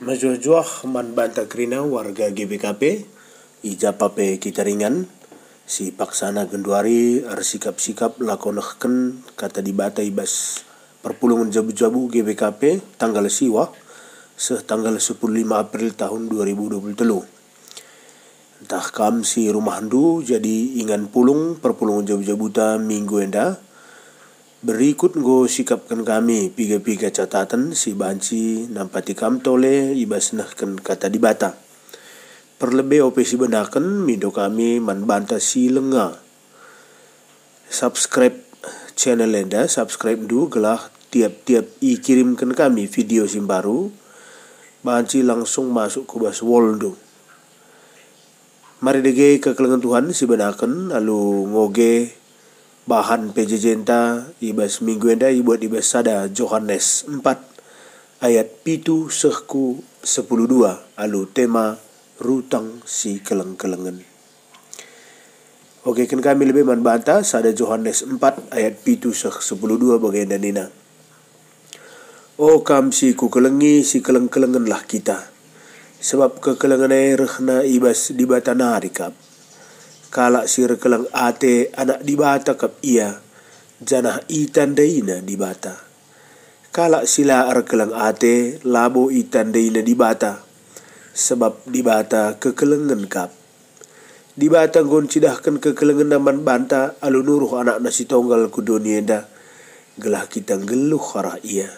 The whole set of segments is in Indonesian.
Maju-juah man bantakrina warga GBKP ija pape kita ringan, si paksana genduari sikap-sikap lakonahkan kata dibata ibas perpulungan jabu-jabu GBKP tanggal siwa setanggal 15 April tahun 2020 entah kam si rumah handu jadi ingan pulung perpulungan jabu ta minggu enda Berikut go sikapkan kami piga-piga catatan si banci nampati kam tole ibasnahkan kata dibata. perlebih opsi si bendakan mido kami banta si lenga. Subscribe channel enda, subscribe dulu gelah tiap-tiap ikirimkan kami video sim baru. Banci langsung masuk ke bas waldo. Mari dege kekelengan Tuhan si benakan lalu ngoge bahan pejejenta ibas mingguenda ibuat ibas sada Johannes 4 ayat pitu sehku 102 alu tema rutang si keleng-kelengen. Oke, kan kami lebih manbanta sada Johannes 4 ayat pitu seh 102 bagian danina. Oh kam si ku kelengi si keleng-kelengen lah kita. Sebab kekelengan air rehna ibas di batana kap kala kelang ate anak dibata kap ia janah itandaina dibata kala sila kelang ate labo itandaina dibata sebab dibata kekelengen kap dibata gon cidahkan kekelengen naman banta alunuruh anak nasi tonggal ku kudonienda gelah kita geluh harah ia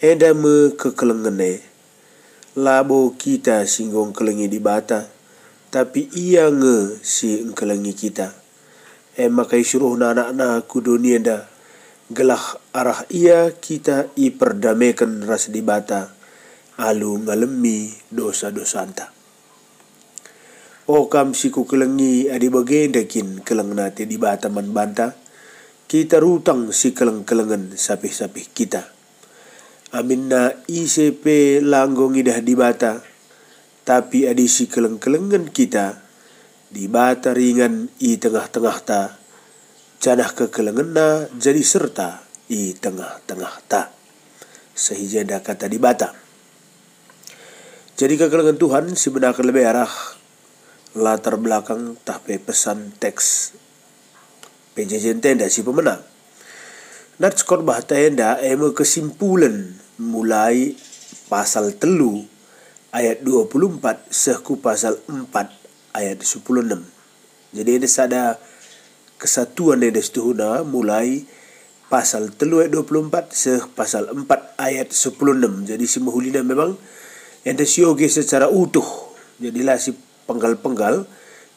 eda me kekelengene labo kita singgong kelengi dibata tapi ia nge si engkelengi kita. E makai suruh anak na ku dunia da. Gelah arah ia kita i perdamekan ras di bata. Alu ngalemi dosa-dosa anta. O kam ku kelengi adi eh, bagendakin keleng nate di bata man banta. Kita rutang si keleng-kelengan sapih-sapih kita. Aminna ICP langgong idah di bata tapi adisi keleng-kelengan kita di bata ringan i tengah-tengah ta janah kekelengena jadi serta i tengah-tengah ta ada kata di bata jadi kekelengan Tuhan si benak lebih arah latar belakang tahpe pesan teks PJJ tenda si pemenang Nats bahasa tenda emu kesimpulan mulai pasal telu ayat 24 sehku pasal 4 ayat 16. Jadi ini ada kesatuan dari setuhuna mulai pasal telu ayat 24 seh pasal 4 ayat 16. Jadi si mahulina memang yang disiogi secara utuh. Jadilah si penggal-penggal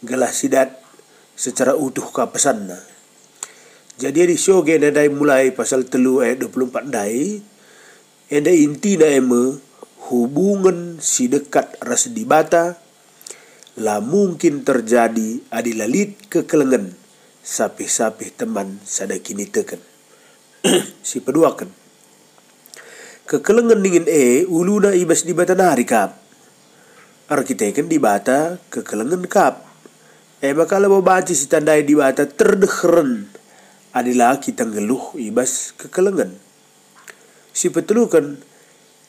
galah sidat secara utuh ke pesan. Jadi di sioge nadai mulai pasal telu ayat 24 dai yang inti na hubungan si dekat ras dibata la mungkin terjadi adilalit kekelengan sapi-sapi teman kini teken si peduakan kekelengan dingin e uluna ibas dibata nari kap arkiteken dibata kekelengan kap e bakal mau baca si tandai dibata terdekeren adilah kita ngeluh ibas kekelengan si petelukan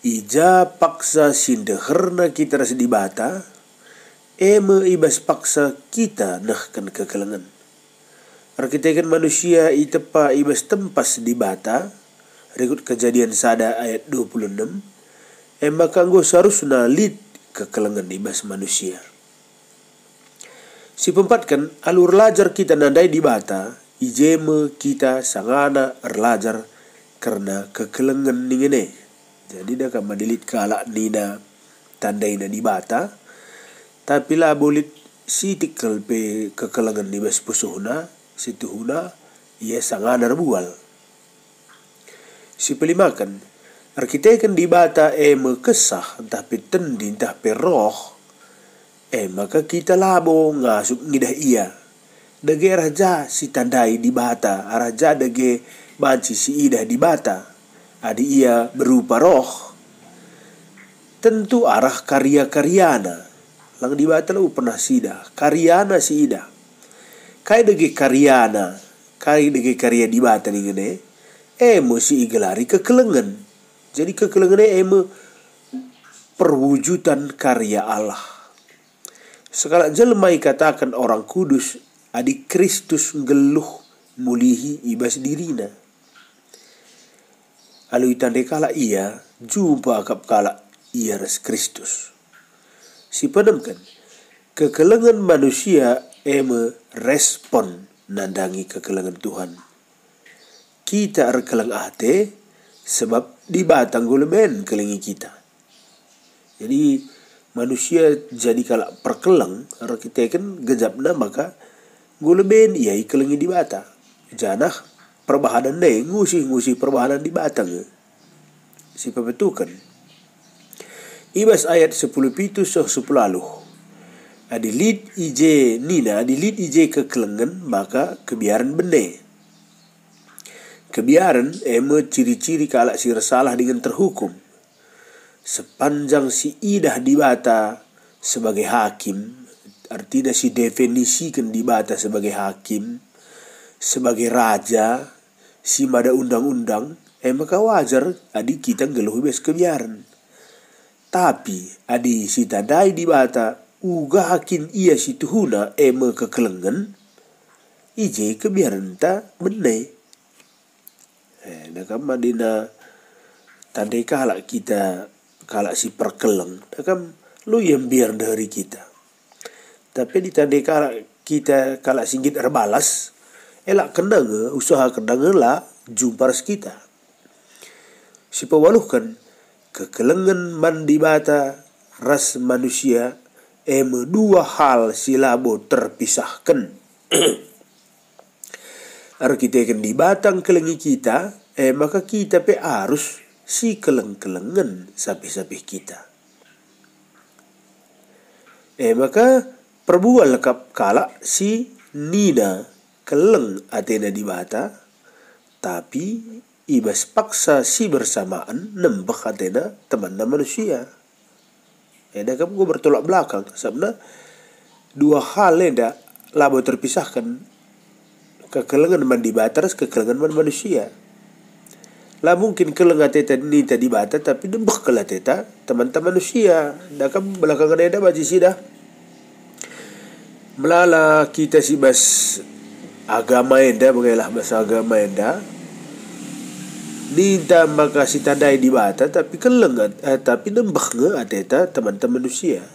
Ija paksa sindeherna kita ras dibata, eme ibas paksa kita nahkan kekelengan. Rakitekan manusia itepa ibas tempas dibata, rekut kejadian sada ayat 26, emba kanggo sarusna lid kekelengan ibas manusia. Si pempatkan alur lajar kita nandai dibata, ijeme kita sangana erlajar karena kekelengan ningene jadi dia kam madilit kalak nina tandai na di bata, tapi lah boleh si tikel pe kekelangan di bas pusuhuna tuhuna, ia sangat narbual. si pelimakan arkitekan di bata eme eh, mekesah entah pe tendi entah pe roh eh, maka kita labo ngasuk ngidah ia dage raja si tandai di bata raja dage banci si idah di bata Adi ia berupa roh tentu arah karya karyana lang dibatal pernah sida karyana sida kai dege karyana kai dege karya dibatal ingene emo si igelari kekelengan jadi kekelengan emo perwujudan karya Allah sekala jelmai katakan orang kudus adi Kristus geluh mulihi ibas dirina alu itande kala ia jumpa kap kala ia res Kristus. Si penemkan kekelengan manusia eme respon nandangi kekelengan Tuhan. Kita rekeleng ate sebab di dibatang gulemen kelengi kita. Jadi manusia jadi kala perkeleng rekiteken gejapna maka gulemen iai kelengi dibata. Janah perbahanan deh ngusi-ngusi perbahanan di batang ya. si pebetukan ibas ayat 10 pitu so 10 aluh adi lid ije nina adi lid ije kekelengan maka kebiaran bende kebiaran eme ciri-ciri kalak si resalah dengan terhukum sepanjang si idah dibata sebagai hakim artinya si definisikan dibata sebagai hakim sebagai raja Si mada undang-undang, eh maka wajar adi kita ngeluh bes kebiaran. Tapi adi si tadai di bata uga hakin ia si tuhuna eh maka kelengan, ije kebiaran ta benne. Eh, nakam madina tandai kalak kita kalak si perkeleng, nakam lu yang biar dari kita. Tapi ditandai kalak kita kalak singgit erbalas, elak kendanga eh, usaha kendanga la jumpa sekita Si pewaluhkan kekelengan mandi mata ras manusia em dua hal silabo terpisahkan. Ar kita akan di batang kelengi kita, eh maka kita pe harus si keleng-kelengan sapi-sapi kita. Eh maka perbual lekap kala si Nina keleng Athena bata tapi ibas paksa si bersamaan nembak Athena teman manusia. Ya, kamu gue bertolak belakang. sebenarnya dua hal ya labo terpisahkan. Kekelengan mandi batas, kekelengan man manusia. Lah mungkin keleng teta ni tadi bata tapi nembak ke teta teman-teman manusia. Dah kan belakangan ada baji sih dah. Melala kita bas agama agamaenda bagailah bahasa agamaenda Ninta makasi tandai di bata tapi kelengan eh, tapi nembah nge ateta teman-teman manusia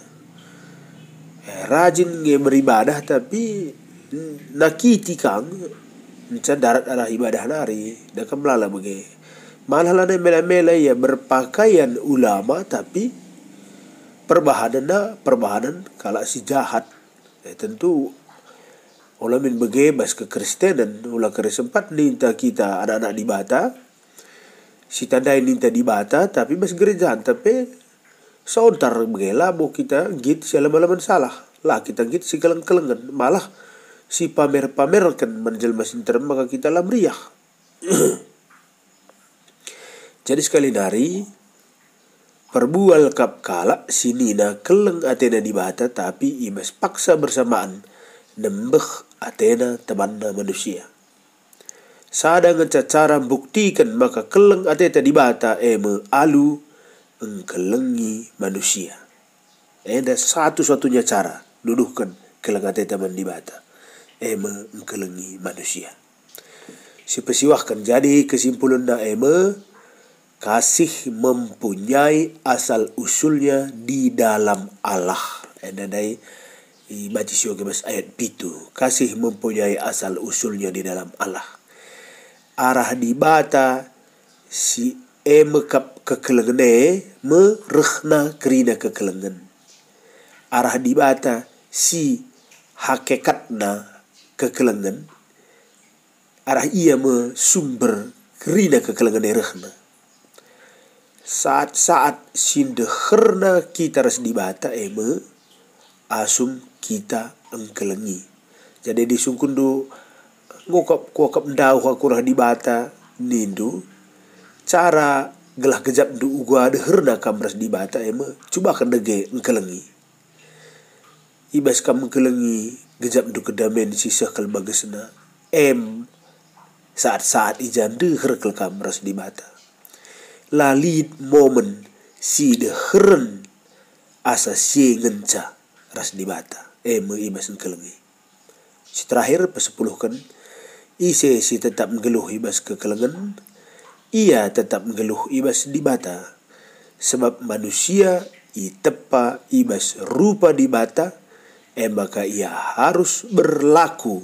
eh, rajin nge beribadah tapi nakiti kang Ncan darat arah ibadah nari dan kemelala bagai malah lana mela-mela ya berpakaian ulama tapi perbahanan perbahanan kalau si jahat eh, tentu Ola min bege bas ke dan ola kere sempat ninta kita anak-anak di bata. Si tandai ninta di bata tapi bas gereja tapi seontar begela mau kita git si laman salah. Lah kita git si keleng-kelengan malah si pamer pamer kan menjel menjelma term maka kita lam riah. Jadi sekali nari perbual kap kala si Nina keleng Athena di bata tapi imas paksa bersamaan nembek. Athena temanna manusia. Sada ngecacara buktikan maka keleng ateta dibata eme eh, alu engkelengi manusia. Ada eh, satu-satunya cara duduhkan keleng ateta dibata eme eh, engkelengi manusia. kan jadi kesimpulan na eme kasih mempunyai asal usulnya di dalam Allah. Ada dai di Majlis Yoga Mas ayat pitu. Kasih mempunyai asal usulnya di dalam Allah. Arah dibata si e mekap kekelengene merehna kerina kekelengen. Arah dibata si hakikatna kekelengen. Arah ia me sumber kerina kekelengene rehna saat-saat sindeherna kita harus dibata eme asum kita engkelengi jadi disungkundu ngokap kokap dau kurah di bata nindu cara gelah gejap du ugua de herda kamras di bata eme ya, coba dege engkelengi ibas kam engkelengi gejap du kedamen sisa kel em saat-saat ijan de herkel kamras di bata lalit momen si de heren asa si ngenca ras di dibata emu eh, masuk ke lengi si terakhir kan, ise si tetap mengeluh ibas ke kelengen ia tetap mengeluh ibas bata sebab manusia i tepa ibas rupa dibata eh maka ia harus berlaku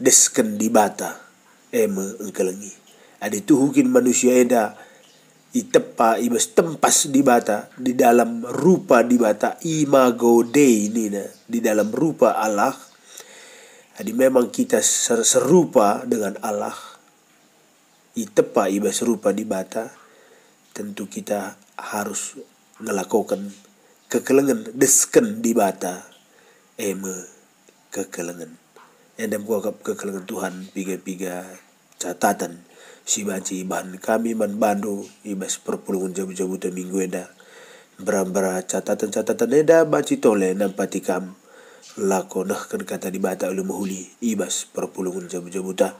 desken dibata bata eh, me engkelengi adi tuhukin manusia eda itepa ibas tempas di bata di dalam rupa di bata imago dei ini na di dalam rupa Allah jadi memang kita serupa dengan Allah itepa ibas rupa di bata tentu kita harus melakukan kekelengan desken di bata eme kekelengan endem kuakap kekelengan Tuhan piga-piga catatan si banci iban kami man bandu ibas perpulungan jabu-jabu te minggu eda berambara catatan-catatan eda baci tole kam lako nahkan kata dibata ulu muhuli ibas perpulungan jabu-jabu ta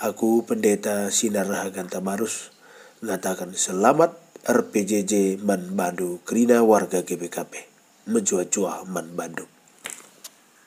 aku pendeta sinar rahagan marus ngatakan selamat RPJJ man bandu kerina warga GBKP menjual-jual man Bandung